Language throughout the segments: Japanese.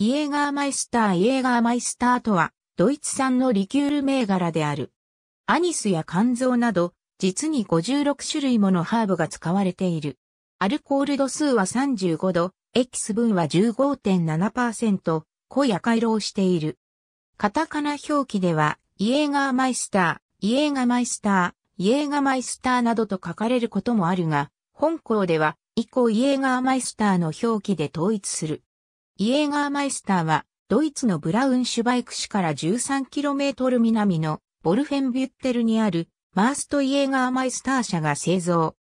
イエーガーマイスターイエーガーマイスターとは、ドイツ産のリキュール銘柄である。アニスや肝臓など、実に56種類ものハーブが使われている。アルコール度数は35度、エキス分は15.7%、濃や回廊している。カタカナ表記では、イエーガーマイスター、イエーガーマイスター、イエーガーマイスターなどと書かれることもあるが、本校では、以降イエーガーマイスターの表記で統一する。イエーガーマイスターは、ドイツのブラウンシュバイク市から 13km 南のボルフェンビュッテルにあるマースト・イエーガーマイスター社が製造。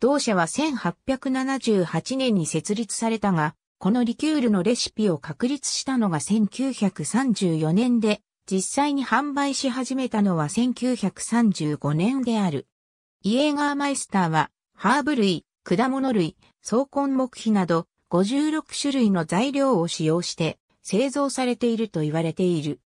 同社は1878年に設立されたが、このリキュールのレシピを確立したのが1934年で、実際に販売し始めたのは1935年である。イエーガーマイスターは、ハーブ類、果物類、草根木皮など、56種類の材料を使用して製造されていると言われている。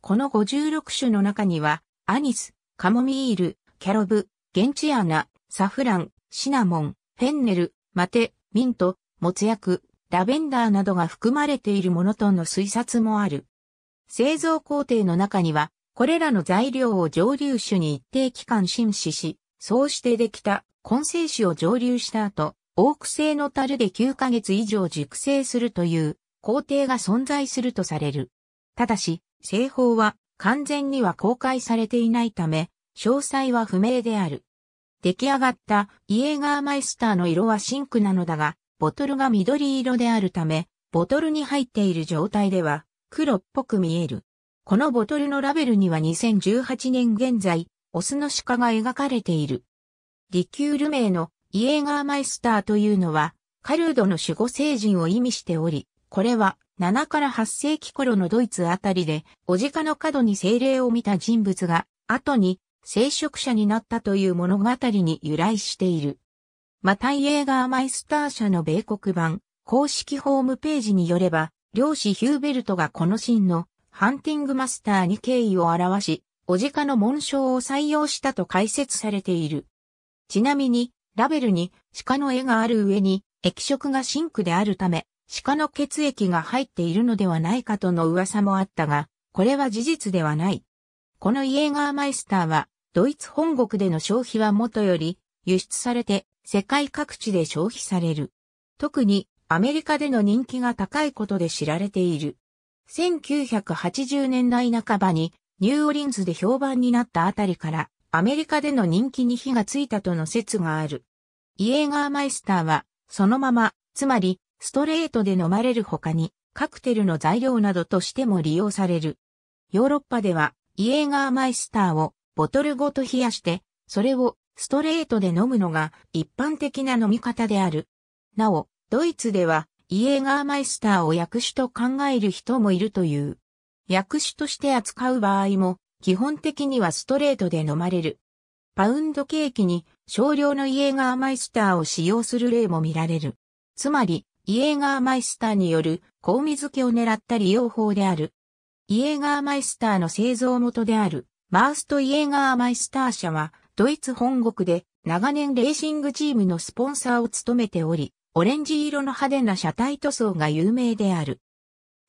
この56種の中には、アニス、カモミール、キャロブ、ゲンチアナ、サフラン、シナモン、フェンネル、マテ、ミント、モツ薬、ラベンダーなどが含まれているものとの推察もある。製造工程の中には、これらの材料を蒸留酒に一定期間浸死し、そうしてできた混成酒を蒸留した後、オーク製の樽で9ヶ月以上熟成するという工程が存在するとされる。ただし、製法は完全には公開されていないため、詳細は不明である。出来上がったイエーガーマイスターの色はシンクなのだが、ボトルが緑色であるため、ボトルに入っている状態では黒っぽく見える。このボトルのラベルには2018年現在、オスの鹿が描かれている。リキュール名のイエーガーマイスターというのは、カルードの守護聖人を意味しており、これは7から8世紀頃のドイツあたりで、お鹿の角に精霊を見た人物が、後に聖職者になったという物語に由来している。またイエーガーマイスター社の米国版、公式ホームページによれば、漁師ヒューベルトがこのシーンのハンティングマスターに敬意を表し、お鹿の紋章を採用したと解説されている。ちなみに、ラベルに鹿の絵がある上に液色が真クであるため、鹿の血液が入っているのではないかとの噂もあったが、これは事実ではない。このイエーガーマイスターは、ドイツ本国での消費はもとより、輸出されて、世界各地で消費される。特に、アメリカでの人気が高いことで知られている。1980年代半ばに、ニューオリンズで評判になったあたりから、アメリカでの人気に火がついたとの説がある。イエーガーマイスターは、そのまま、つまり、ストレートで飲まれる他に、カクテルの材料などとしても利用される。ヨーロッパでは、イエーガーマイスターをボトルごと冷やして、それをストレートで飲むのが一般的な飲み方である。なお、ドイツでは、イエーガーマイスターを薬種と考える人もいるという。薬種として扱う場合も基本的にはストレートで飲まれる。パウンドケーキに少量のイエーガーマイスターを使用する例も見られる。つまり、イエーガーマイスターによる香味付けを狙った利用法である。イエーガーマイスターの製造元である、マースト・イエーガーマイスター社は、ドイツ本国で長年レーシングチームのスポンサーを務めており、オレンジ色の派手な車体塗装が有名である。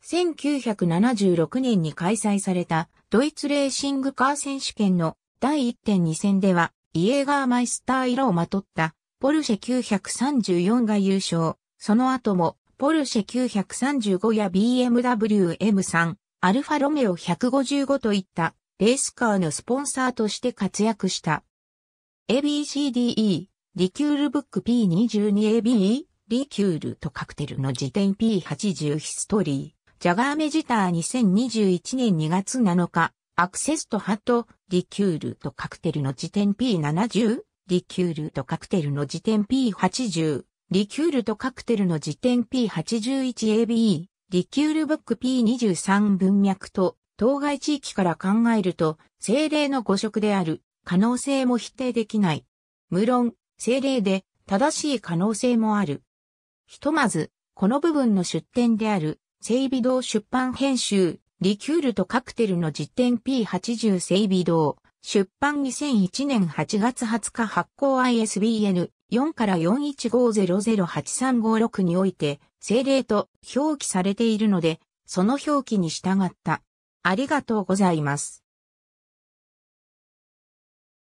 1976年に開催されたドイツレーシングカー選手権の第1.2戦では、イエーガーマイスター色をまとったポルシェ934が優勝。その後もポルシェ935や BMW M3、アルファロメオ155といったレースカーのスポンサーとして活躍した。ABCDE、リキュールブック P22AB、リキュールとカクテルの辞典 P80 ヒストリー。ジャガーメジター2021年2月7日、アクセスとハット、リキュールとカクテルの時点 P70、リキュールとカクテルの時点 P80、リキュールとカクテルの時点 P81AB、リキュールブック P23 文脈と、当該地域から考えると、精霊の誤色である、可能性も否定できない。無論、精霊で、正しい可能性もある。ひとまず、この部分の出典である、整備堂出版編集、リキュールとカクテルの実典 P80 整備堂、出版2001年8月20日発行 ISBN 4から4150083556において、精霊と表記されているので、その表記に従った。ありがとうございます。